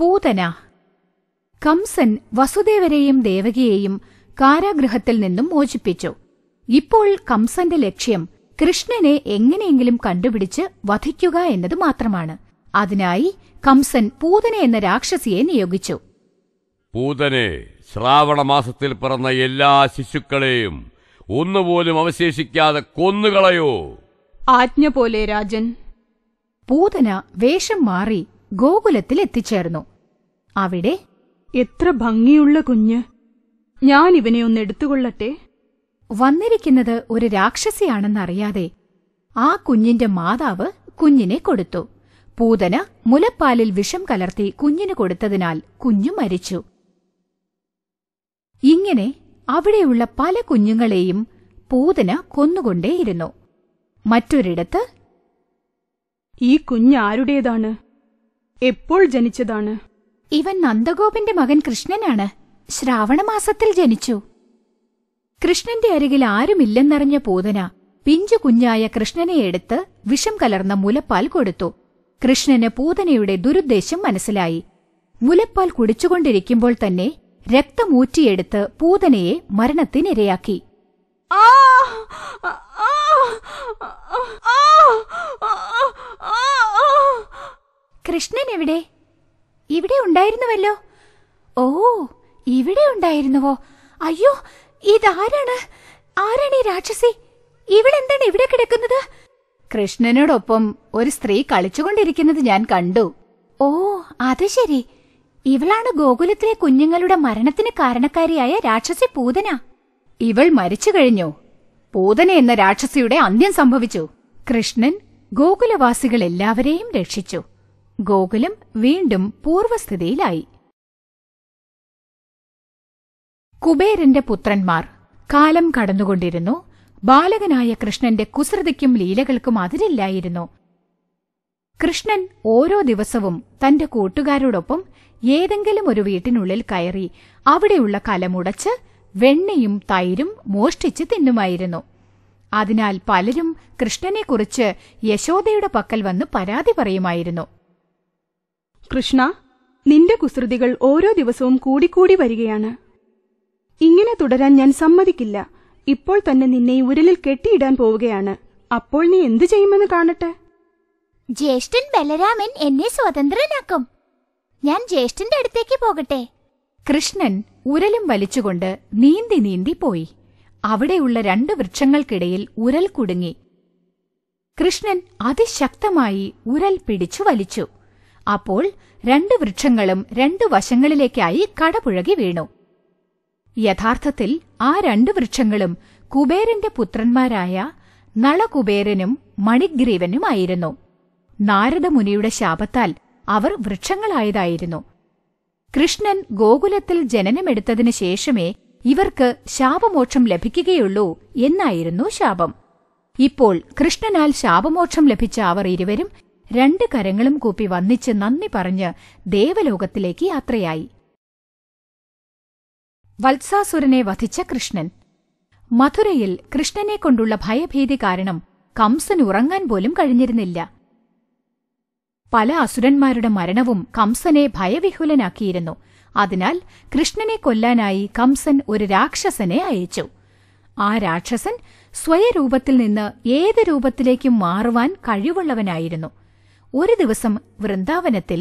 പൂതന കംസൻ വസുദേവരെയും ദേവകിയെയും കാരാഗൃഹത്തിൽ നിന്നും മോചിപ്പിച്ചു ഇപ്പോൾ കംസന്റെ ലക്ഷ്യം കൃഷ്ണനെ എങ്ങനെയെങ്കിലും കണ്ടുപിടിച്ച് വധിക്കുക എന്നത് മാത്രമാണ് അതിനായി കംസൻ പൂതന എന്ന രാക്ഷസിയെ നിയോഗിച്ചു പൂതനെ ശ്രാവണ മാസത്തിൽ പിറന്ന എല്ലാ ശിശുക്കളെയും ഒന്നുപോലും അവശേഷിക്കാതെ കൊന്നുകളയോ ആജ്ഞ പോലെ രാജൻ പൂതന വേഷം മാറി ഗോകുലത്തിൽ എത്തിച്ചേർന്നു അവിടെ എത്ര ഭംഗിയുള്ള കുഞ്ഞ് ഞാൻ ഇവനെ ഒന്ന് എടുത്തുകൊള്ളട്ടെ വന്നിരിക്കുന്നത് ഒരു രാക്ഷസിയാണെന്നറിയാതെ ആ കുഞ്ഞിന്റെ മാതാവ് കുഞ്ഞിനെ കൊടുത്തു പൂതന മുലപ്പാലിൽ വിഷം കലർത്തി കുഞ്ഞിന് കൊടുത്തതിനാൽ കുഞ്ഞു മരിച്ചു ഇങ്ങനെ അവിടെയുള്ള പല കുഞ്ഞുങ്ങളെയും പൂതന കൊന്നുകൊണ്ടേയിരുന്നു മറ്റൊരിടത്ത് ഈ കുഞ്ഞാരുടേതാണ് എപ്പോൾ ജനിച്ചതാണ് ഇവൻ നന്ദഗോപിന്റെ മകൻ കൃഷ്ണനാണ് ശ്രാവണമാസത്തിൽ ജനിച്ചു കൃഷ്ണന്റെ അരികിൽ ആരുമില്ലെന്നറിഞ്ഞ പൂതന പിഞ്ചു കുഞ്ഞായ കൃഷ്ണനെ എടുത്ത് വിഷം കലർന്ന മുലപ്പാൽ കൊടുത്തു കൃഷ്ണന് പൂതനയുടെ ദുരുദ്ദേശം മനസ്സിലായി മുലപ്പാൽ കുടിച്ചുകൊണ്ടിരിക്കുമ്പോൾ തന്നെ രക്തമൂറ്റിയെടുത്ത് പൂതനയെ മരണത്തിനിരയാക്കി കൃഷ്ണൻ എവിടെ ഇവിടെ ഉണ്ടായിരുന്നുവല്ലോ ഓ ഇവിടെ ഉണ്ടായിരുന്നുവോ അയ്യോ ഇതാരാണ് ആരാണ് ഈ രാക്ഷസി ഇവളെന്താണ് ഇവിടെ കിടക്കുന്നത് കൃഷ്ണനോടൊപ്പം ഒരു സ്ത്രീ കളിച്ചുകൊണ്ടിരിക്കുന്നത് ഞാൻ കണ്ടു ഓ അത് ശരി ഇവളാണ് ഗോകുലത്തിലെ കുഞ്ഞുങ്ങളുടെ മരണത്തിന് കാരണക്കാരിയായ രാക്ഷസി പൂതന ഇവൾ മരിച്ചു കഴിഞ്ഞോ പൂതന എന്ന രാക്ഷസിയുടെ അന്ത്യം സംഭവിച്ചു കൃഷ്ണൻ ഗോകുലവാസികളെല്ലാവരെയും രക്ഷിച്ചു ഗോകുലം വീണ്ടും പൂർവസ്ഥിതിയിലായി കുബേരന്റെ പുത്രന്മാർ കാലം കടന്നുകൊണ്ടിരുന്നു ബാലകനായ കൃഷ്ണന്റെ കുസൃതിക്കും ലീലകൾക്കും അതിരില്ലായിരുന്നു കൃഷ്ണൻ ഓരോ ദിവസവും തന്റെ കൂട്ടുകാരോടൊപ്പം ഏതെങ്കിലും ഒരു വീട്ടിനുള്ളിൽ കയറി അവിടെയുള്ള കലമുടച്ച് വെണ്ണയും തൈരും മോഷ്ടിച്ച് തിന്നുമായിരുന്നു അതിനാൽ പലരും കൃഷ്ണനെക്കുറിച്ച് യശോദയുടെ പക്കൽ വന്ന് പരാതി പറയുമായിരുന്നു കൃഷ്ണ നിന്റെ കുസൃതികൾ ഓരോ ദിവസവും കൂടിക്കൂടി വരികയാണ് ഇങ്ങനെ തുടരാൻ ഞാൻ സമ്മതിക്കില്ല ഇപ്പോൾ തന്നെ നിന്നെ ഈ ഉരലിൽ കെട്ടിയിടാൻ പോവുകയാണ് അപ്പോൾ നീ എന്തു ചെയ്യുമെന്ന് കാണട്ടെ ജ്യേഷ്ഠൻ ബലരാമൻ എന്നെ സ്വതന്ത്രനാക്കും ഞാൻ ജ്യേഷ്ഠന്റെ അടുത്തേക്ക് പോകട്ടെ കൃഷ്ണൻ ഉരലും വലിച്ചുകൊണ്ട് നീന്തി നീന്തി പോയി അവിടെയുള്ള രണ്ട് വൃക്ഷങ്ങൾക്കിടയിൽ ഉരൽ കുടുങ്ങി കൃഷ്ണൻ അതിശക്തമായി ഉരൽ പിടിച്ചു വലിച്ചു അപ്പോൾ രണ്ട് വൃക്ഷങ്ങളും രണ്ട് വശങ്ങളിലേക്കായി കടപുഴകി വീണു യഥാർത്ഥത്തിൽ ആ രണ്ട് വൃക്ഷങ്ങളും കുബേരന്റെ പുത്രന്മാരായ നളകുബേരനും മണിഗ്രീവനുമായിരുന്നു നാരദമുനിയുടെ ശാപത്താൽ അവർ വൃക്ഷങ്ങളായതായിരുന്നു കൃഷ്ണൻ ഗോകുലത്തിൽ ജനനമെടുത്തതിനു ശേഷമേ ഇവർക്ക് ശാപമോക്ഷം ലഭിക്കുകയുള്ളൂ എന്നായിരുന്നു ശാപം ഇപ്പോൾ കൃഷ്ണനാൽ ശാപമോക്ഷം ലഭിച്ച അവർ ഇരുവരും രണ്ട് കരങ്ങളും കൂപ്പി വന്നിച്ച് നന്ദി പറഞ്ഞ് ദേവലോകത്തിലേക്ക് യാത്രയായി വത്സാസുരനെ വധിച്ച കൃഷ്ണൻ മഥുരയിൽ കൃഷ്ണനെ കൊണ്ടുള്ള ഭയഭീതി കാരണം കംസൻ ഉറങ്ങാൻ പോലും കഴിഞ്ഞിരുന്നില്ല പല അസുരന്മാരുടെ മരണവും കംസനെ ഭയവിഹുലനാക്കിയിരുന്നു അതിനാൽ കൃഷ്ണനെ കൊല്ലാനായി കംസൻ ഒരു രാക്ഷസനെ അയച്ചു ആ രാക്ഷസൻ സ്വയരൂപത്തിൽ നിന്ന് ഏത് രൂപത്തിലേക്കും മാറുവാൻ കഴിവുള്ളവനായിരുന്നു ഒരു ദിവസം വൃന്ദാവനത്തിൽ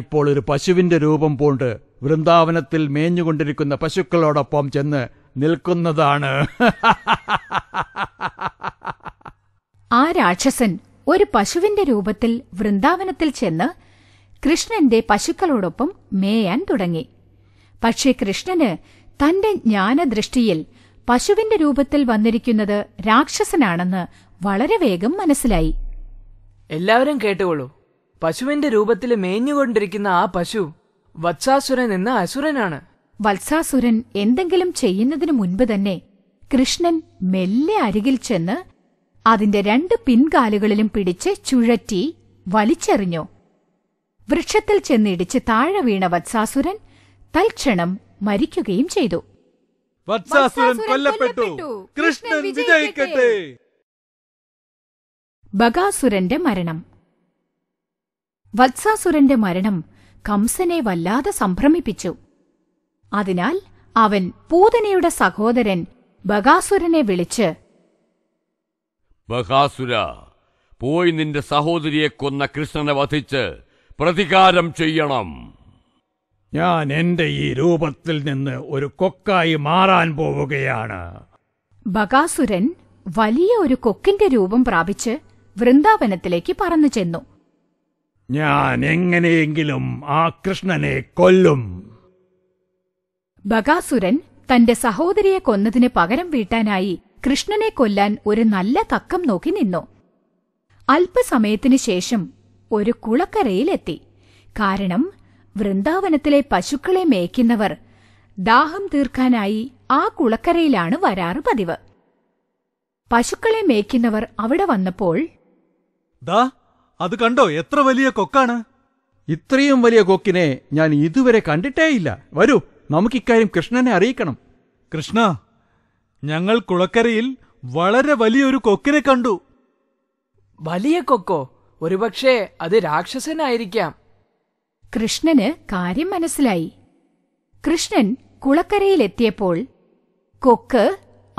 ഇപ്പോൾ ഒരു പശുവിന്റെ രൂപം പൂണ്ട് വൃന്ദാവനത്തിൽ മേഞ്ഞുകൊണ്ടിരിക്കുന്ന പശുക്കളോടൊപ്പം ചെന്ന് നിൽക്കുന്നതാണ് ആ രാക്ഷസൻ ഒരു പശുവിന്റെ രൂപത്തിൽ വൃന്ദാവനത്തിൽ ചെന്ന് കൃഷ്ണന്റെ പശുക്കളോടൊപ്പം മേയാൻ തുടങ്ങി പക്ഷേ കൃഷ്ണന് തന്റെ ജ്ഞാനദൃഷ്ടിയിൽ പശുവിന്റെ രൂപത്തിൽ വന്നിരിക്കുന്നത് രാക്ഷസനാണെന്ന് വളരെ വേഗം മനസ്സിലായി എല്ലാവരും കേട്ടുകൊള്ളൂ പശുവിന്റെ രൂപത്തിൽ മേഞ്ഞുകൊണ്ടിരിക്കുന്ന ആ പശു വത്സാസുരൻ എന്ന അസുരനാണ് വത്സാസുരൻ എന്തെങ്കിലും ചെയ്യുന്നതിനു മുൻപ് തന്നെ കൃഷ്ണൻ മെല്ലെ അരികിൽ ചെന്ന് അതിന്റെ രണ്ട് പിൻകാലുകളിലും പിടിച്ച് ചുഴറ്റി വലിച്ചെറിഞ്ഞു വൃക്ഷത്തിൽ ചെന്നിടിച്ച് താഴെ വീണ വത്സാസുരൻ തൽക്ഷണം മരിക്കുകയും ചെയ്തു വത്സാസുരൻ കൊല്ലപ്പെട്ടു കൃഷ്ണൻ വിജയിക്കട്ടെ ബകാസുരന്റെ മരണം വത്സാസുരന്റെ മരണം കംസനെ വല്ലാതെ സംഭ്രമിപ്പിച്ചു അതിനാൽ അവൻ പൂതനയുടെ സഹോദരൻ ബകാസുരനെ വിളിച്ച് ബകാസുര പോയി നിന്റെ സഹോദരിയെ കൊന്ന കൃഷ്ണനെ വധിച്ച് പ്രതികാരം ചെയ്യണം ഞാൻ എന്റെ ഈ രൂപത്തിൽ നിന്ന് ഒരു കൊക്കായി മാറാൻ പോവുകയാണ് ബകാസുരൻ വലിയ ഒരു കൊക്കിന്റെ രൂപം പ്രാപിച്ച് വൃന്ദാവനത്തിലേക്ക് പറന്നു ചെന്നു ഞാൻ എങ്ങനെയെങ്കിലും ആ കൃഷ്ണനെ കൊല്ലും ബകാസുരൻ തന്റെ സഹോദരിയെ കൊന്നതിന് പകരം വീട്ടാനായി കൃഷ്ണനെ കൊല്ലാൻ ഒരു നല്ല തക്കം നോക്കി നിന്നു അല്പസമയത്തിനു ശേഷം ഒരു കുളക്കരയിലെത്തി കാരണം വൃന്ദാവനത്തിലെ പശുക്കളെ മേയ്ക്കുന്നവർ ദാഹം തീർക്കാനായി ആ കുളക്കരയിലാണ് വരാറ് പതിവ് പശുക്കളെ മേയ്ക്കുന്നവർ അവിടെ വന്നപ്പോൾ ദാ അത് കണ്ടോ എത്ര വലിയ കൊക്കാണ് ഇത്രയും വലിയ കൊക്കിനെ ഞാൻ ഇതുവരെ കണ്ടിട്ടേയില്ല വരൂ നമുക്ക് ഇക്കാര്യം കൃഷ്ണനെ അറിയിക്കണം കൃഷ്ണ ഞങ്ങൾ കുളക്കരയിൽ വളരെ വലിയൊരു കൊക്കിനെ കണ്ടു വലിയ കൊക്കോ ഒരുപക്ഷെ അത് രാക്ഷസനായിരിക്കാം കൃഷ്ണന് കാര്യം മനസ്സിലായി കൃഷ്ണൻ കുളക്കരയിലെത്തിയപ്പോൾ കൊക്ക്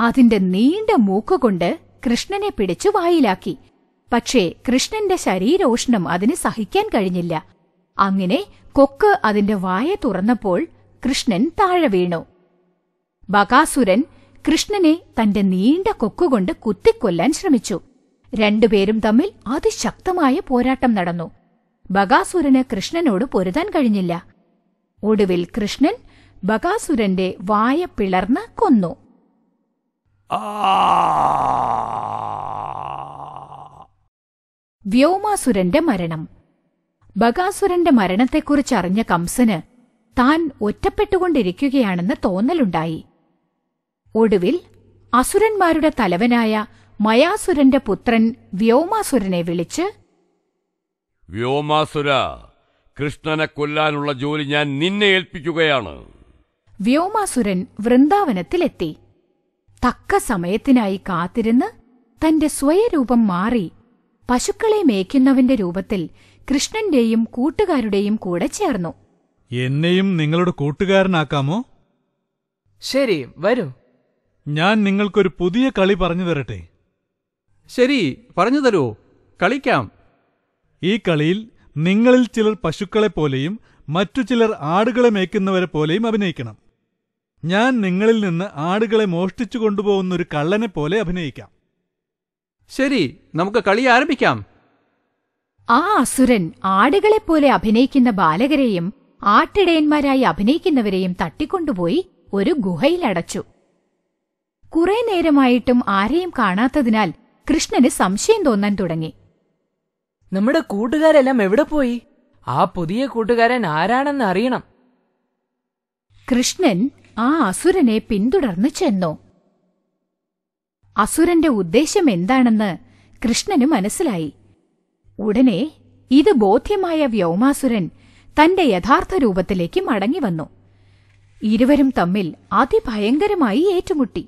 അതിന്റെ നീണ്ട മൂക്കുകൊണ്ട് കൃഷ്ണനെ പിടിച്ചു വായിലാക്കി പക്ഷേ കൃഷ്ണന്റെ ശരീരോഷ്ണം അതിന് സഹിക്കാൻ കഴിഞ്ഞില്ല അങ്ങനെ കൊക്ക് അതിന്റെ വായ തുറന്നപ്പോൾ കൃഷ്ണൻ താഴെ വീണു ബകാസുരൻ കൃഷ്ണനെ തന്റെ നീണ്ട കൊക്കുകൊണ്ട് കുത്തിക്കൊല്ലാൻ ശ്രമിച്ചു രണ്ടുപേരും തമ്മിൽ അതിശക്തമായ പോരാട്ടം നടന്നു ബകാസുരന് കൃഷ്ണനോട് പൊരുതാൻ കഴിഞ്ഞില്ല ഒടുവിൽ കൃഷ്ണൻ ബകാസുരന്റെ വായ പിളർന്ന് കൊന്നു ആ വ്യോമാസുരന്റെ മരണം ബകാസുരന്റെ മരണത്തെക്കുറിച്ച് അറിഞ്ഞ കംസന് താൻ ഒറ്റപ്പെട്ടുകൊണ്ടിരിക്കുകയാണെന്ന് തോന്നലുണ്ടായി ഒടുവിൽ അസുരന്മാരുടെ തലവനായ മയാസുരന്റെ പുത്രൻ വ്യോമാസുരനെ വിളിച്ച് വ്യോമാസുര കൃഷ്ണനെ കൊല്ലാനുള്ള ജോലി ഞാൻ നിന്നെ ഏൽപ്പിക്കുകയാണ് വ്യോമാസുരൻ വൃന്ദാവനത്തിലെത്തി തക്ക സമയത്തിനായി കാത്തിരുന്ന് തന്റെ സ്വയരൂപം മാറി പശുക്കളെ മേയ്ക്കുന്നവന്റെ രൂപത്തിൽ കൃഷ്ണന്റെയും കൂട്ടുകാരുടെയും കൂടെ ചേർന്നു എന്നെയും നിങ്ങളുടെ കൂട്ടുകാരനാക്കാമോ ശരി വരൂ ഞാൻ നിങ്ങൾക്കൊരു പുതിയ കളി പറഞ്ഞു തരട്ടെ ശരി പറഞ്ഞു തരൂ കളിക്കാം ഈ കളിയിൽ നിങ്ങളിൽ ചിലർ പശുക്കളെ പോലെയും മറ്റു ചിലർ ആടുകളെ മേയ്ക്കുന്നവരെ പോലെയും അഭിനയിക്കണം ഞാൻ നിങ്ങളിൽ നിന്ന് ആടുകളെ മോഷ്ടിച്ചു കൊണ്ടുപോകുന്ന ഒരു കള്ളനെ പോലെ അഭിനയിക്കാം ശരി നമുക്ക് കളി ആരംഭിക്കാം ആ അസുരൻ ആടുകളെപ്പോലെ അഭിനയിക്കുന്ന ബാലകരെയും ആട്ടിടയന്മാരായി അഭിനയിക്കുന്നവരെയും തട്ടിക്കൊണ്ടുപോയി ഒരു ഗുഹയിലടച്ചു കുറെ നേരമായിട്ടും ആരെയും കാണാത്തതിനാൽ കൃഷ്ണന് സംശയം തോന്നാൻ തുടങ്ങി നമ്മുടെ കൂട്ടുകാരെല്ലാം എവിടെ പോയി ആ പുതിയ കൂട്ടുകാരൻ ആരാണെന്ന് അറിയണം കൃഷ്ണൻ ആ അസുരനെ പിന്തുടർന്നു ചെന്നോ അസുരന്റെ ഉദ്ദേശം എന്താണെന്ന് കൃഷ്ണന് മനസ്സിലായി ഉടനെ ഇത് ബോധ്യമായ വ്യോമാസുരൻ തന്റെ യഥാർത്ഥ രൂപത്തിലേക്ക് മടങ്ങിവന്നു ഇരുവരും തമ്മിൽ അതിഭയങ്കരമായി ഏറ്റുമുട്ടി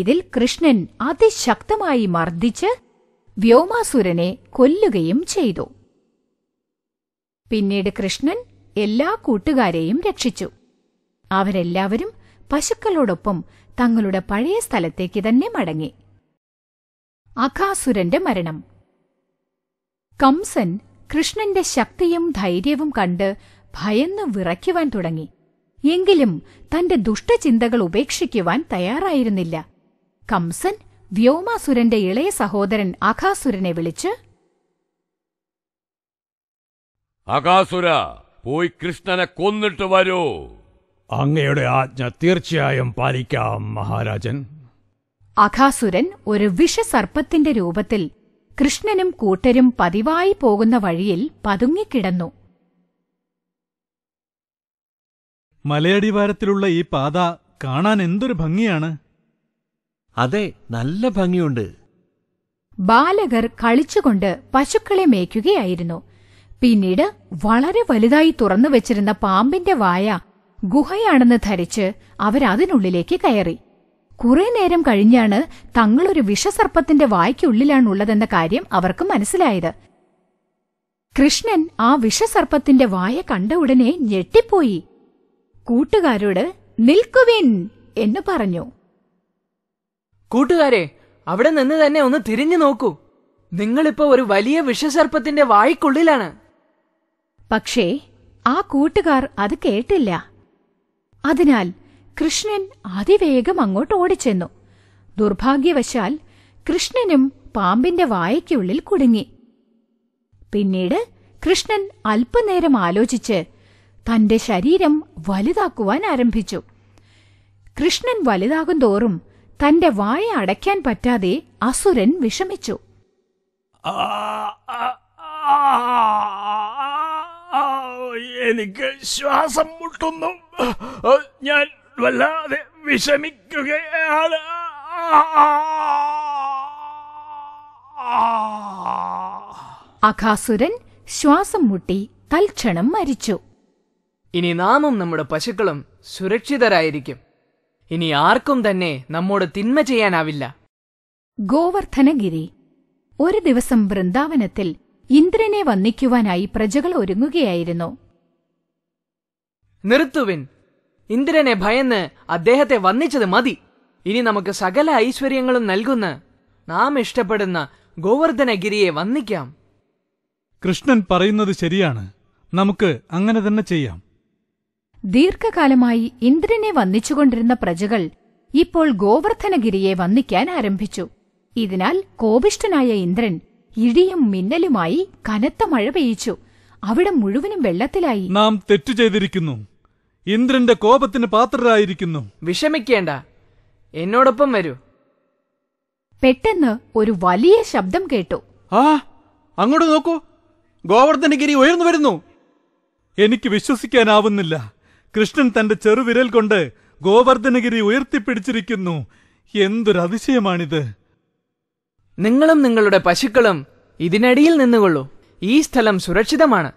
ഇതിൽ കൃഷ്ണൻ അതിശക്തമായി മർദ്ദിച്ച് വ്യോമാസുരനെ കൊല്ലുകയും ചെയ്തു പിന്നീട് കൃഷ്ണൻ എല്ലാ കൂട്ടുകാരെയും രക്ഷിച്ചു അവരെല്ലാവരും പശുക്കളോടൊപ്പം തങ്ങളുടെ പഴയ സ്ഥലത്തേക്ക് തന്നെ മടങ്ങി അഖാസുരന്റെ മരണം കംസൻ കൃഷ്ണന്റെ ശക്തിയും ധൈര്യവും കണ്ട് ഭയന്ന് വിറയ്ക്കുവാൻ തുടങ്ങി എങ്കിലും തന്റെ ദുഷ്ടചിന്തകൾ ഉപേക്ഷിക്കുവാൻ തയ്യാറായിരുന്നില്ല കംസൻ വ്യോമാസുരന്റെ ഇളയ സഹോദരൻ അഖാസുരനെ വിളിച്ച് അകാസുര പോയി കൃഷ്ണനെ കൊന്നിട്ട് വരൂ അങ്ങയുടെ ആജ്ഞ തീർച്ചയായും പാലിക്കാം മഹാരാജൻ അഖാസുരൻ ഒരു വിഷസർപ്പത്തിന്റെ രൂപത്തിൽ കൃഷ്ണനും കൂട്ടരും പതിവായി പോകുന്ന വഴിയിൽ പതുങ്ങിക്കിടന്നു മലയടിവാരത്തിലുള്ള ഈ പാത കാണാൻ എന്തൊരു ഭംഗിയാണ് അതെ നല്ല ഭംഗിയുണ്ട് ബാലകർ കളിച്ചുകൊണ്ട് പശുക്കളെ മേയ്ക്കുകയായിരുന്നു പിന്നീട് വളരെ വലുതായി തുറന്നു വെച്ചിരുന്ന പാമ്പിന്റെ വായ ഗുഹയാണെന്ന് ധരിച്ച് അവരതിനുള്ളിലേക്ക് കയറി കുറെ നേരം കഴിഞ്ഞാണ് തങ്ങളൊരു വിഷസർപ്പത്തിന്റെ വായ്ക്കുള്ളിലാണുള്ളതെന്ന കാര്യം അവർക്ക് മനസ്സിലായത് കൃഷ്ണൻ ആ വിഷസർപ്പത്തിന്റെ വായ കണ്ട ഉടനെ ഞെട്ടിപ്പോയി കൂട്ടുകാരോട് നിൽക്കുവിൻ എന്ന് പറഞ്ഞു കൂട്ടുകാരെ അവിടെ നിന്ന് തന്നെ ഒന്ന് തിരിഞ്ഞു നോക്കൂ നിങ്ങളിപ്പോ ഒരു വലിയ വിഷസർപ്പത്തിന്റെ വായ്ക്കുള്ളിലാണ് പക്ഷേ ആ കൂട്ടുകാർ അത് കേട്ടില്ല അതിനാൽ കൃഷ്ണൻ അതിവേഗം അങ്ങോട്ട് ഓടിച്ചെന്നു ദുർഭാഗ്യവശാൽ കൃഷ്ണനും പാമ്പിന്റെ വായയ്ക്കുള്ളിൽ കുടുങ്ങി പിന്നീട് കൃഷ്ണൻ അല്പനേരം ആലോചിച്ച് തന്റെ ശരീരം വലുതാക്കുവാൻ ആരംഭിച്ചു കൃഷ്ണൻ വലുതാകും തോറും തന്റെ വായ അടയ്ക്കാൻ പറ്റാതെ അസുരൻ വിഷമിച്ചു എനിക്ക് ശ്വാസം മുട്ടുന്നു ഞാൻ വല്ലാതെ വിഷമിക്കുകയാണ് അഖാസുരൻ ശ്വാസം മുട്ടി തൽക്ഷണം മരിച്ചു ഇനി നാമും നമ്മുടെ പശുക്കളും സുരക്ഷിതരായിരിക്കും ഇനി ആർക്കും തന്നെ നമ്മോട് തിന്മ ചെയ്യാനാവില്ല ഗോവർദ്ധനഗിരി ഒരു ദിവസം വൃന്ദാവനത്തിൽ ഇന്ദ്രനെ വന്നിക്കുവാനായി പ്രജകൾ ഒരുങ്ങുകയായിരുന്നു നിർത്തുവിൻ ഇന്ദ്രനെ ഭയന്ന് അദ്ദേഹത്തെ വന്നിച്ചത് മതി ഇനി നമുക്ക് സകല ഐശ്വര്യങ്ങളും നൽകുന്ന നാം ഇഷ്ടപ്പെടുന്ന ഗോവർദ്ധനഗിരിയെ വന്നിക്കാം കൃഷ്ണൻ പറയുന്നത് ശരിയാണ് നമുക്ക് അങ്ങനെ തന്നെ ചെയ്യാം ദീർഘകാലമായി ഇന്ദ്രനെ വന്നിച്ചുകൊണ്ടിരുന്ന പ്രജകൾ ഇപ്പോൾ ഗോവർദ്ധനഗിരിയെ വന്നിക്കാൻ ആരംഭിച്ചു ഇതിനാൽ കോപിഷ്ടനായ ഇന്ദ്രൻ ഇടിയും മിന്നലുമായി കനത്ത മഴ പെയ്യിച്ചു അവിടെ മുഴുവനും വെള്ളത്തിലായി നാം തെറ്റു ചെയ്തിരിക്കുന്നു ഇന്ദ്രന്റെ കോപത്തിന് പാത്രരായിരിക്കുന്നു വിഷമിക്കേണ്ട എന്നോടൊപ്പം വരൂ പെട്ടെന്ന് ഒരു വലിയ ശബ്ദം കേട്ടു ആ അങ്ങോട്ട് നോക്കൂ ഗോവർദ്ധനഗിരി ഉയർന്നു വരുന്നു എനിക്ക് വിശ്വസിക്കാനാവുന്നില്ല കൃഷ്ണൻ തന്റെ ചെറുവിരൽ കൊണ്ട് ഗോവർദ്ധനഗിരി ഉയർത്തിപ്പിടിച്ചിരിക്കുന്നു എന്തൊരു നിങ്ങളും നിങ്ങളുടെ പശുക്കളും ഇതിനടിയിൽ നിന്നുകൊള്ളു ഈ സ്ഥലം സുരക്ഷിതമാണ്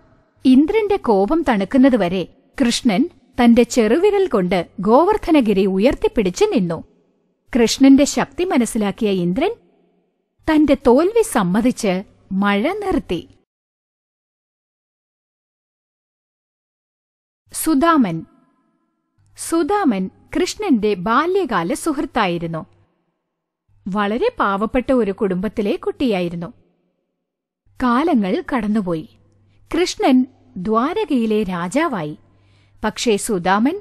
ഇന്ദ്രന്റെ കോപം തണുക്കുന്നതുവരെ കൃഷ്ണൻ തന്റെ ചെറുവിരൽ കൊണ്ട് ഗോവർദ്ധനഗിരി ഉയർത്തിപ്പിടിച്ചു നിന്നു കൃഷ്ണന്റെ ശക്തി മനസ്സിലാക്കിയ ഇന്ദ്രൻ തന്റെ തോൽവി സമ്മതിച്ച് മഴ നിർത്തി സുദാമൻ സുദാമൻ കൃഷ്ണന്റെ ബാല്യകാല സുഹൃത്തായിരുന്നു വളരെ പാവപ്പെട്ട ഒരു കുടുംബത്തിലെ കുട്ടിയായിരുന്നു കാലങ്ങൾ കടന്നുപോയി കൃഷ്ണൻ ദ്വാരകയിലെ രാജാവായി പക്ഷേ സുദാമൻ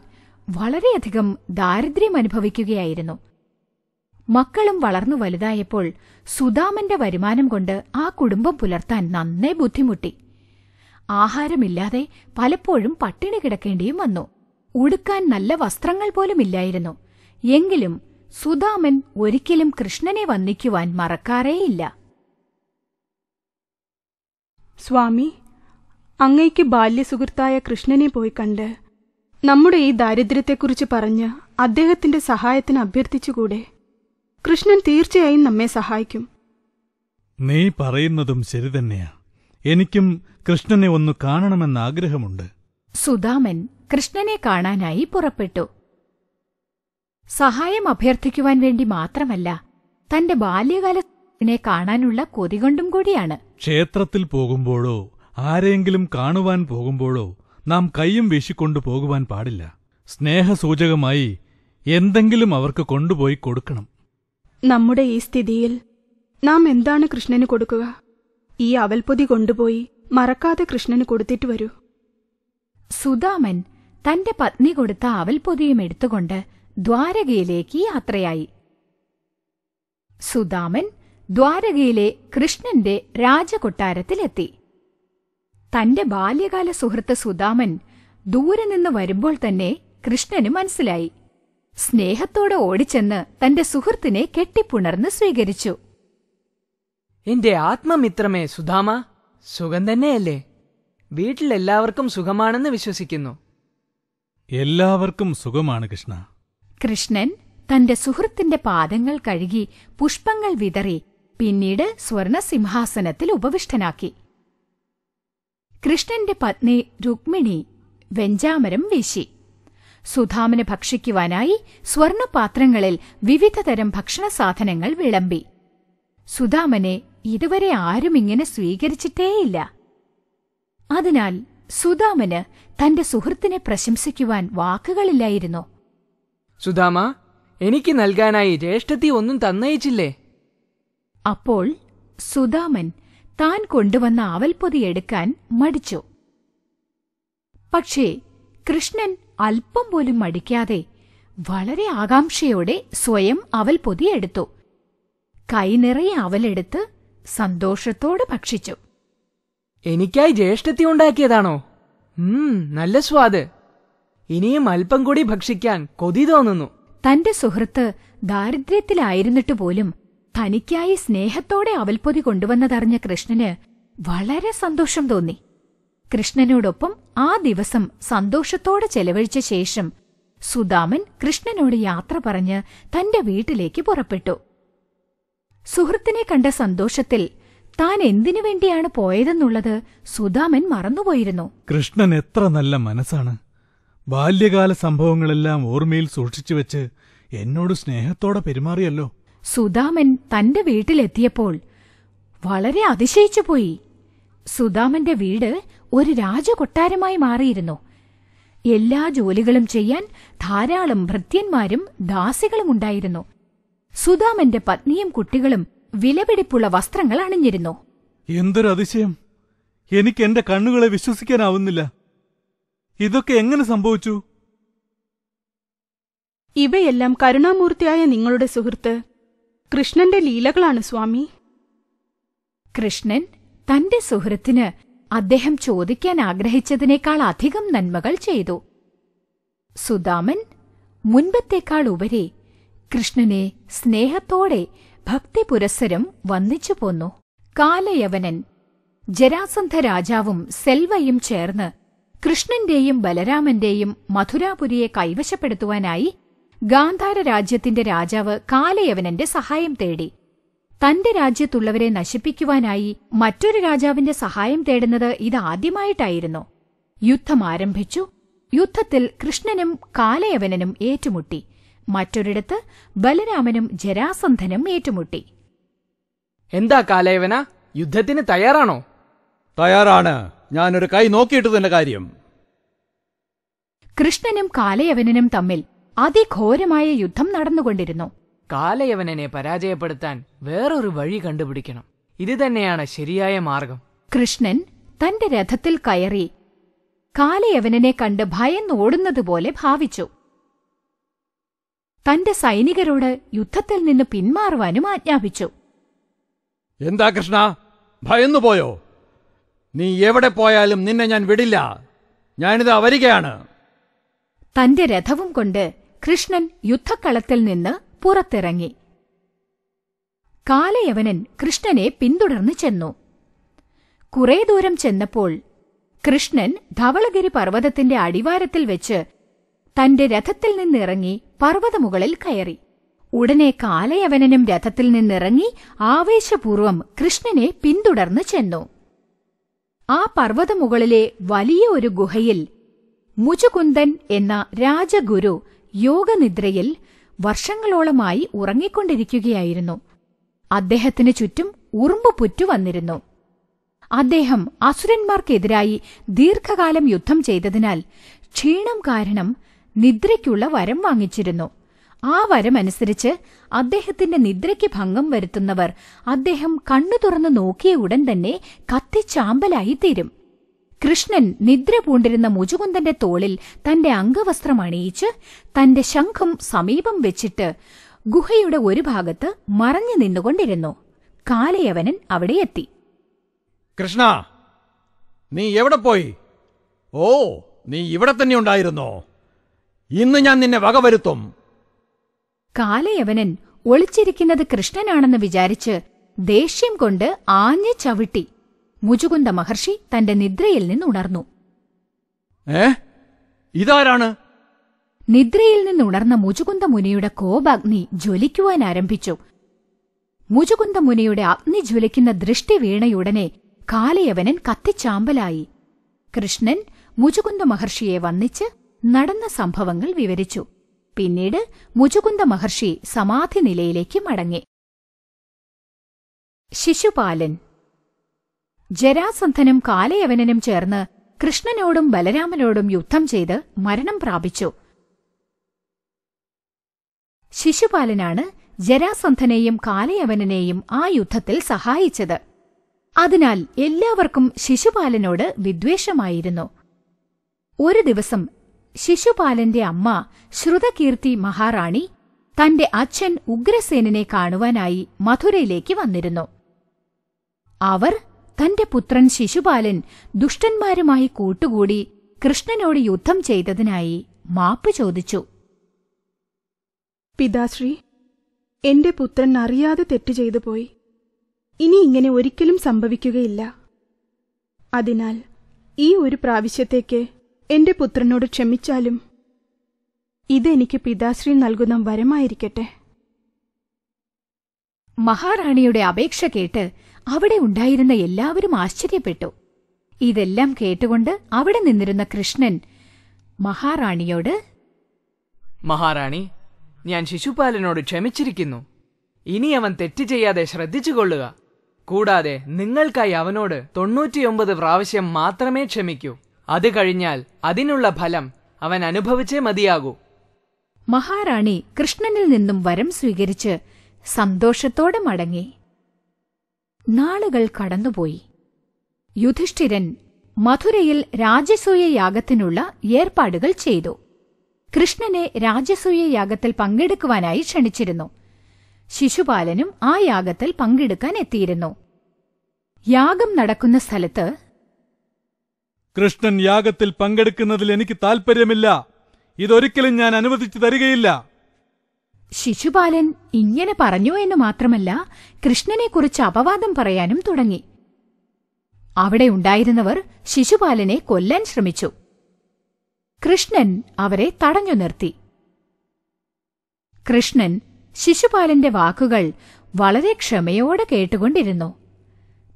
വളരെയധികം ദാരിദ്ര്യം അനുഭവിക്കുകയായിരുന്നു മക്കളും വളർന്നു വലുതായപ്പോൾ സുദാമന്റെ വരുമാനം കൊണ്ട് ആ കുടുംബം പുലർത്താൻ നന്നേ ബുദ്ധിമുട്ടി ആഹാരമില്ലാതെ പലപ്പോഴും പട്ടിണി കിടക്കേണ്ടിയും വന്നു ഉടുക്കാൻ നല്ല വസ്ത്രങ്ങൾ പോലുമില്ലായിരുന്നു എങ്കിലും സുദാമൻ ഒരിക്കലും കൃഷ്ണനെ വന്ദിക്കുവാൻ മറക്കാറേയില്ല സ്വാമി അങ്ങയ്ക്ക് ബാല്യസുഹൃത്തായ കൃഷ്ണനെ പോയി കണ്ട് നമ്മുടെ ഈ ദാരിദ്ര്യത്തെക്കുറിച്ച് പറഞ്ഞ് അദ്ദേഹത്തിന്റെ സഹായത്തിന് അഭ്യർത്ഥിച്ചുകൂടെ കൃഷ്ണൻ തീർച്ചയായും നമ്മെ സഹായിക്കും നീ പറയുന്നതും ശരി തന്നെയാ എനിക്കും കൃഷ്ണനെ ഒന്ന് കാണണമെന്ന് ആഗ്രഹമുണ്ട് സുദാമൻ കൃഷ്ണനെ കാണാനായി പുറപ്പെട്ടു സഹായം അഭ്യർത്ഥിക്കുവാൻ വേണ്ടി മാത്രമല്ല തന്റെ ബാല്യകാലത്തിനെ കാണാനുള്ള കൊതികൊണ്ടും കൂടിയാണ് ക്ഷേത്രത്തിൽ പോകുമ്പോഴോ ആരെങ്കിലും കാണുവാൻ പോകുമ്പോഴോ നാം കൈയും വീശിക്കൊണ്ടു പോകുവാൻ പാടില്ല സ്നേഹസൂചകമായി എന്തെങ്കിലും അവർക്ക് കൊണ്ടുപോയി കൊടുക്കണം നമ്മുടെ ഈ സ്ഥിതിയിൽ നാം എന്താണ് കൃഷ്ണന് കൊടുക്കുക ഈ അവൽപൊതി കൊണ്ടുപോയി മറക്കാതെ കൃഷ്ണന് കൊടുത്തിട്ട് വരൂ സുദാമൻ തന്റെ പത്നി കൊടുത്ത അവൽപൊതിയും എടുത്തുകൊണ്ട് ദ്വാരകയിലേക്ക് യാത്രയായി സുദാമൻ ദ്വാരകയിലെ കൃഷ്ണന്റെ രാജകൊട്ടാരത്തിലെത്തി തന്റെ ബാല്യകാല സുഹൃത്ത് സുദാമൻ ദൂരെ നിന്ന് വരുമ്പോൾ തന്നെ കൃഷ്ണന് മനസ്സിലായി സ്നേഹത്തോടെ ഓടിച്ചെന്ന് തന്റെ സുഹൃത്തിനെ കെട്ടിപ്പുണർന്ന് സ്വീകരിച്ചു എന്റെ ആത്മമിത്രമേ സുധാമ സുഖം തന്നെയല്ലേ വീട്ടിലെല്ലാവർക്കും സുഖമാണെന്ന് വിശ്വസിക്കുന്നു എല്ലാവർക്കും സുഖമാണ് കൃഷ്ണ കൃഷ്ണൻ തന്റെ സുഹൃത്തിന്റെ പാദങ്ങൾ കഴുകി പുഷ്പങ്ങൾ വിതറി പിന്നീട് സ്വർണസിംഹാസനത്തിൽ ഉപവിഷ്ടനാക്കി കൃഷ്ണന്റെ പത്നി രുക്മിണി വെഞ്ചാമരം വീശി സുധാമന് ഭക്ഷിക്കുവാനായി സ്വർണപാത്രങ്ങളിൽ വിവിധതരം ഭക്ഷണ സാധനങ്ങൾ വിളമ്പി സുധാമനെ ഇതുവരെ ആരും ഇങ്ങനെ സ്വീകരിച്ചിട്ടേയില്ല അതിനാൽ സുധാമന് തന്റെ സുഹൃത്തിനെ പ്രശംസിക്കുവാൻ വാക്കുകളില്ലായിരുന്നു സുധാമ എനിക്ക് നൽകാനായി ജ്യേഷ്ഠത്തി ഒന്നും തന്നയിച്ചില്ലേ അപ്പോൾ സുധാമൻ താൻ കൊണ്ടുവന്ന അവൽപ്പൊതി എടുക്കാൻ മടിച്ചു പക്ഷേ കൃഷ്ണൻ അല്പം പോലും മടിക്കാതെ വളരെ ആകാംക്ഷയോടെ സ്വയം അവൽപ്പൊതി എടുത്തു കൈനിറയെ അവലെടുത്ത് സന്തോഷത്തോടെ ഭക്ഷിച്ചു എനിക്കായി ജ്യേഷ്ഠത്തി ഉണ്ടാക്കിയതാണോ നല്ല സ്വാദ് ഇനിയും അല്പം കൂടി ഭക്ഷിക്കാൻ കൊതി തോന്നുന്നു തന്റെ സുഹൃത്ത് ദാരിദ്ര്യത്തിലായിരുന്നിട്ട് പോലും തനിക്കായി സ്നേഹത്തോടെ അവൽപ്പൊതി കൊണ്ടുവന്നതറിഞ്ഞ കൃഷ്ണന് വളരെ സന്തോഷം തോന്നി കൃഷ്ണനോടൊപ്പം ആ ദിവസം സന്തോഷത്തോടെ ചെലവഴിച്ച ശേഷം സുദാമൻ കൃഷ്ണനോട് യാത്ര പറഞ്ഞ് തന്റെ വീട്ടിലേക്ക് പുറപ്പെട്ടു സുഹൃത്തിനെ കണ്ട സന്തോഷത്തിൽ താൻ എന്തിനു വേണ്ടിയാണ് പോയതെന്നുള്ളത് സുദാമൻ മറന്നുപോയിരുന്നു കൃഷ്ണൻ എത്ര നല്ല മനസ്സാണ് ബാല്യകാല സംഭവങ്ങളെല്ലാം ഓർമ്മയിൽ സൂക്ഷിച്ചുവെച്ച് എന്നോട് സ്നേഹത്തോടെ പെരുമാറിയല്ലോ സുദാമൻ തന്റെ വീട്ടിലെത്തിയപ്പോൾ വളരെ അതിശയിച്ചു പോയി സുദാമന്റെ വീട് ഒരു രാജകൊട്ടാരമായി മാറിയിരുന്നു എല്ലാ ജോലികളും ചെയ്യാൻ ധാരാളം ഭൃത്യന്മാരും ദാസികളും ഉണ്ടായിരുന്നു സുദാമന്റെ പത്നിയും കുട്ടികളും വിലപിടിപ്പുള്ള വസ്ത്രങ്ങൾ അണിഞ്ഞിരുന്നു എന്തൊരു അതിശയം എനിക്ക് എന്റെ കണ്ണുകളെ വിശ്വസിക്കാനാവുന്നില്ല ഇതൊക്കെ എങ്ങനെ സംഭവിച്ചു ഇവയെല്ലാം കരുണാമൂർത്തിയായ നിങ്ങളുടെ സുഹൃത്ത് കൃഷ്ണന്റെ ലീലകളാണ് സ്വാമി കൃഷ്ണൻ തന്റെ സുഹൃത്തിന് അദ്ദേഹം ചോദിക്കാൻ ആഗ്രഹിച്ചതിനേക്കാൾ അധികം നന്മകൾ ചെയ്തു സുദാമൻ മുൻപത്തേക്കാൾ ഉപരെ കൃഷ്ണനെ സ്നേഹത്തോടെ ഭക്തിപുരസ്സരം വന്ദിച്ചു പോന്നു കാലയവനൻ ജരാസന്ധ രാജാവും സെൽവയും ചേർന്ന് കൃഷ്ണന്റെയും ബലരാമന്റെയും മധുരാപുരിയെ കൈവശപ്പെടുത്തുവാനായി ഗാന്ധാര രാജ്യത്തിന്റെ രാജാവ് കാലയവനന്റെ സഹായം തേടി തന്റെ രാജ്യത്തുള്ളവരെ നശിപ്പിക്കുവാനായി മറ്റൊരു രാജാവിന്റെ സഹായം തേടുന്നത് ഇതാദ്യമായിട്ടായിരുന്നു യുദ്ധം ആരംഭിച്ചു യുദ്ധത്തിൽ കൃഷ്ണനും കാലയവനനും ഏറ്റുമുട്ടി മറ്റൊരിടത്ത് ബലരാമനും ജരാസന്ധനും ഏറ്റുമുട്ടി എന്താ കാലയവന യുദ്ധത്തിന് തയ്യാറാണോ തയ്യാറാണ് ഞാനൊരു കൈ നോക്കിയിട്ട് തന്നെ കാര്യം കൃഷ്ണനും കാലയവനനും തമ്മിൽ അതിഘോരമായ യുദ്ധം നടന്നുകൊണ്ടിരുന്നു കാലയവനെ പരാജയപ്പെടുത്താൻ വേറൊരു വഴി കണ്ടുപിടിക്കണം ഇത് തന്നെയാണ് ശരിയായ മാർഗം കൃഷ്ണൻ തന്റെ രഥത്തിൽ കയറി കാലയവനെ കണ്ട് ഭയന്നോടുന്നതുപോലെ ഭാവിച്ചു തന്റെ സൈനികരോട് യുദ്ധത്തിൽ നിന്ന് പിന്മാറുവാനും ആജ്ഞാപിച്ചു എന്താ കൃഷ്ണ ഭയന്നുപോയോ നീ എവിടെ പോയാലും നിന്നെ ഞാൻ വിടില്ല ഞാനിത് അവരികയാണ് തന്റെ രഥവും കൊണ്ട് കൃഷ്ണൻ യുദ്ധക്കളത്തിൽ നിന്ന് പുറത്തിറങ്ങി കാലയവനൻ കൃഷ്ണനെ പിന്തുടർന്നു ചെന്നു കുറെ ദൂരം ചെന്നപ്പോൾ കൃഷ്ണൻ ധവളഗിരി പർവ്വതത്തിന്റെ അടിവാരത്തിൽ വെച്ച് തന്റെ രഥത്തിൽ നിന്നിറങ്ങി പർവ്വതമുകളിൽ കയറി ഉടനെ കാലയവനനും രഥത്തിൽ നിന്നിറങ്ങി ആവേശപൂർവം കൃഷ്ണനെ പിന്തുടർന്നു ചെന്നു ആ പർവ്വതമുകളിലെ വലിയ ഒരു ഗുഹയിൽ മുചുകുന്ദൻ എന്ന രാജഗുരു യോഗനിദ്രയിൽ വർഷങ്ങളോളമായി ഉറങ്ങിക്കൊണ്ടിരിക്കുകയായിരുന്നു അദ്ദേഹത്തിന് ചുറ്റും ഉറുമ്പ് പുറ്റുവന്നിരുന്നു അദ്ദേഹം അസുരന്മാർക്കെതിരായി ദീർഘകാലം യുദ്ധം ചെയ്തതിനാൽ ക്ഷീണം കാരണം നിദ്രയ്ക്കുള്ള വരം വാങ്ങിച്ചിരുന്നു ആ വരമനുസരിച്ച് അദ്ദേഹത്തിന്റെ നിദ്രയ്ക്ക് ഭംഗം വരുത്തുന്നവർ അദ്ദേഹം കണ്ണു തുറന്നു നോക്കിയ ഉടൻ തന്നെ കത്തിച്ചാമ്പലായിത്തീരും കൃഷ്ണൻ നിദ്ര പൂണ്ടിരുന്ന മുജുകുന്ദന്റെ തോളിൽ തന്റെ അംഗവസ്ത്രം അണിയിച്ച് തന്റെ ശംഖം സമീപം വെച്ചിട്ട് ഗുഹയുടെ ഒരു ഭാഗത്ത് മറഞ്ഞു നിന്നുകൊണ്ടിരുന്നു കാലയവനൻ അവിടെ എത്തി കൃഷ്ണ നീ എവിടെ പോയി ഓ നീ ഇവിടെ തന്നെ ഉണ്ടായിരുന്നോ ഇന്ന് ഞാൻ നിന്നെ വകവരുത്തും കാലയവനൻ ഒളിച്ചിരിക്കുന്നത് കൃഷ്ണനാണെന്ന് വിചാരിച്ച് ദേഷ്യം കൊണ്ട് ആഞ്ഞു ചവിട്ടി മുജുകുന്ദ മഹർഷി തന്റെ നിദ്രയിൽ ഉണർന്നു ഏ ഇതാരാണ് നിദ്രയിൽ നിന്ന് ഉണർന്ന മുജുകുന്ദ മുനിയുടെ കോപാഗ്നി ജ്വലിക്കുവാൻ ആരംഭിച്ചു മുജുകുന്ദ മുനിയുടെ അഗ്നി ജ്വലിക്കുന്ന ദൃഷ്ടി വീണയുടനെ കാലയവനൻ കത്തിച്ചാമ്പലായി കൃഷ്ണൻ മുജുകുന്ദ മഹർഷിയെ വന്നിച്ച് നടന്ന സംഭവങ്ങൾ വിവരിച്ചു പിന്നീട് മുജുകുന്ദ മഹർഷി സമാധി നിലയിലേക്ക് മടങ്ങി ശിശുപാലൻ ജരാസന്ധനും കാലയവനനും ചേർന്ന് കൃഷ്ണനോടും ബലരാമനോടും യുദ്ധം ചെയ്ത് മരണം പ്രാപിച്ചു ശിശുപാലനാണ് ജരാസന്ധനെയും കാലയവനെയും ആ യുദ്ധത്തിൽ സഹായിച്ചത് അതിനാൽ എല്ലാവർക്കും ശിശുപാലനോട് വിദ്വേഷമായിരുന്നു ഒരു ദിവസം ശിശുപാലന്റെ അമ്മ ശ്രുതകീർത്തി മഹാറാണി തന്റെ അച്ഛൻ ഉഗ്രസേനനെ കാണുവാനായി മധുരയിലേക്ക് വന്നിരുന്നു അവർ തന്റെ പുത്രൻ ശിശുപാലൻ ദുഷ്ടന്മാരുമായി കൂട്ടുകൂടി കൃഷ്ണനോട് യുദ്ധം ചെയ്തതിനായി മാപ്പ് ചോദിച്ചു പിതാശ്രീ എന്റെ പുത്രൻ അറിയാതെ തെറ്റ് ചെയ്തു പോയി ഇനി ഇങ്ങനെ ഒരിക്കലും സംഭവിക്കുകയില്ല അതിനാൽ ഈ ഒരു പ്രാവശ്യത്തേക്ക് എന്റെ പുത്രനോട് ക്ഷമിച്ചാലും ഇതെനിക്ക് പിതാശ്രീ നൽകുന്ന വരമായിരിക്കട്ടെ മഹാറാണിയുടെ അപേക്ഷ കേട്ട് അവിടെ ഉണ്ടായിരുന്ന എല്ലാവരും ആശ്ചര്യപ്പെട്ടു ഇതെല്ലാം കേട്ടുകൊണ്ട് അവിടെ നിന്നിരുന്ന കൃഷ്ണൻ മഹാറാണിയോട് മഹാറാണി ഞാൻ ശിശുപാലനോട് ക്ഷമിച്ചിരിക്കുന്നു ഇനി അവൻ തെറ്റ് ചെയ്യാതെ ശ്രദ്ധിച്ചുകൊള്ളുക കൂടാതെ നിങ്ങൾക്കായി അവനോട് തൊണ്ണൂറ്റിയൊമ്പത് പ്രാവശ്യം മാത്രമേ ക്ഷമിക്കൂ അത് കഴിഞ്ഞാൽ അതിനുള്ള ഫലം അവൻ അനുഭവിച്ചേ മതിയാകൂ മഹാറാണി കൃഷ്ണനിൽ നിന്നും വരം സ്വീകരിച്ച് സന്തോഷത്തോടെ മടങ്ങി നാളുകൾ കടന്നുപോയി യുധിഷ്ഠിരൻ മധുരയിൽ രാജസൂയ യാഗത്തിനുള്ള ഏർപ്പാടുകൾ ചെയ്തു കൃഷ്ണനെ രാജസൂയ യാഗത്തിൽ പങ്കെടുക്കുവാനായി ക്ഷണിച്ചിരുന്നു ശിശുപാലനും ആ യാഗത്തിൽ പങ്കെടുക്കാൻ എത്തിയിരുന്നു യാഗം നടക്കുന്ന സ്ഥലത്ത് കൃഷ്ണൻ യാഗത്തിൽ പങ്കെടുക്കുന്നതിൽ എനിക്ക് താൽപ്പര്യമില്ല ഇതൊരിക്കലും ഞാൻ അനുവദിച്ചു തരികയില്ല ശിശുപാലൻ ഇങ്ങനെ പറഞ്ഞു എന്ന് മാത്രമല്ല കൃഷ്ണനെക്കുറിച്ച് അപവാദം പറയാനും തുടങ്ങി അവിടെ ഉണ്ടായിരുന്നവർ ശിശുപാലനെ കൊല്ലാൻ ശ്രമിച്ചു കൃഷ്ണൻ അവരെ തടഞ്ഞു നിർത്തി കൃഷ്ണൻ ശിശുപാലന്റെ വാക്കുകൾ വളരെ ക്ഷമയോടെ കേട്ടുകൊണ്ടിരുന്നു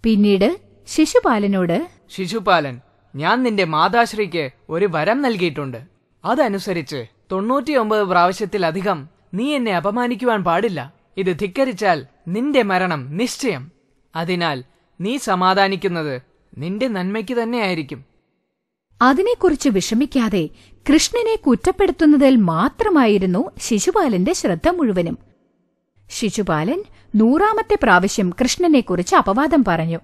പിന്നീട് ശിശുപാലനോട് ശിശുപാലൻ ഞാൻ നിന്റെ മാതാശ്രീക്ക് ഒരു വരം നൽകിയിട്ടുണ്ട് അതനുസരിച്ച് തൊണ്ണൂറ്റിയൊമ്പത് പ്രാവശ്യത്തിലധികം നീ എന്നെ അപമാനിക്കുവാൻ പാടില്ല ഇത് ധിക്കരിച്ചാൽ നിന്റെ മരണം നിശ്ചയം അതിനാൽ നീ സമാധാനിക്കുന്നത് നിന്റെ നന്മയ്ക്ക് തന്നെയായിരിക്കും അതിനെക്കുറിച്ച് വിഷമിക്കാതെ കൃഷ്ണനെ കുറ്റപ്പെടുത്തുന്നതിൽ മാത്രമായിരുന്നു ശിശുപാലന്റെ ശ്രദ്ധ മുഴുവനും ശിശുപാലൻ നൂറാമത്തെ പ്രാവശ്യം കൃഷ്ണനെക്കുറിച്ച് അപവാദം പറഞ്ഞു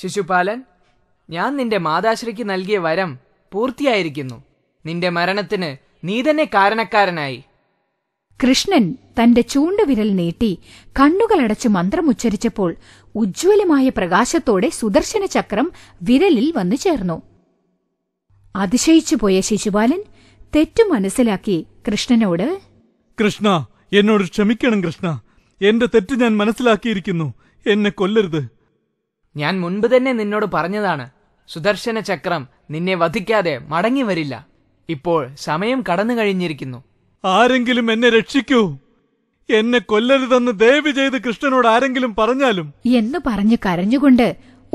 ശിശുപാലൻ ഞാൻ നിന്റെ മാതാശ്രീക്ക് നൽകിയ വരം പൂർത്തിയായിരിക്കുന്നു നിന്റെ മരണത്തിന് നീ തന്നെ കാരണക്കാരനായി കൃഷ്ണൻ തന്റെ ചൂണ്ടുവിരൽ നീട്ടി കണ്ണുകളടച്ച് മന്ത്രമുച്ചരിച്ചപ്പോൾ ഉജ്ജ്വലമായ പ്രകാശത്തോടെ സുദർശന ചക്രം വിരലിൽ വന്നു ചേർന്നു അതിശയിച്ചുപോയ ശിശുപാലൻ തെറ്റു മനസ്സിലാക്കി കൃഷ്ണനോട് കൃഷ്ണ എന്നോട് ക്ഷമിക്കണം കൃഷ്ണ എന്റെ തെറ്റ് ഞാൻ മനസ്സിലാക്കിയിരിക്കുന്നു എന്നെ കൊല്ലരുത് ഞാൻ മുൻപ് തന്നെ നിന്നോട് പറഞ്ഞതാണ് സുദർശന ചക്രം നിന്നെ വധിക്കാതെ മടങ്ങി വരില്ല ഇപ്പോൾ സമയം കടന്നു കഴിഞ്ഞിരിക്കുന്നു ആരെങ്കിലും എന്നെ രക്ഷിക്കൂ എന്നെ കൊല്ലരുതെന്ന് ദയവ് ചെയ്ത് കൃഷ്ണനോട് ആരെങ്കിലും പറഞ്ഞാലും എന്ന് പറഞ്ഞു കരഞ്ഞുകൊണ്ട്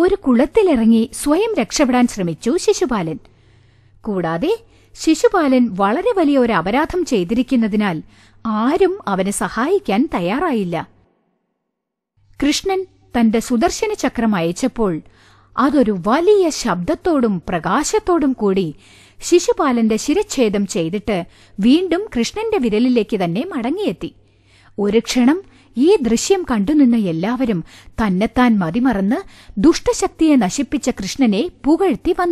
ഒരു കുളത്തിലിറങ്ങി സ്വയം രക്ഷപ്പെടാൻ ശ്രമിച്ചു ശിശുപാലൻ കൂടാതെ ശിശുപാലൻ വളരെ വലിയ ഒരു അപരാധം ചെയ്തിരിക്കുന്നതിനാൽ ആരും അവനെ സഹായിക്കാൻ തയ്യാറായില്ല കൃഷ്ണൻ തന്റെ സുദർശന ചക്രം അയച്ചപ്പോൾ അതൊരു വലിയ ശബ്ദത്തോടും പ്രകാശത്തോടും കൂടി ശിശുപാലന്റെ ശിരച്ഛേദം ചെയ്തിട്ട് വീണ്ടും കൃഷ്ണന്റെ വിരലിലേക്ക് തന്നെ മടങ്ങിയെത്തി ഒരു ക്ഷണം ഈ ദൃശ്യം കണ്ടുനിന്ന എല്ലാവരും തന്നെത്താൻ മതിമറന്ന് ദുഷ്ടശക്തിയെ നശിപ്പിച്ച കൃഷ്ണനെ പുകഴ്ത്തി വന്നു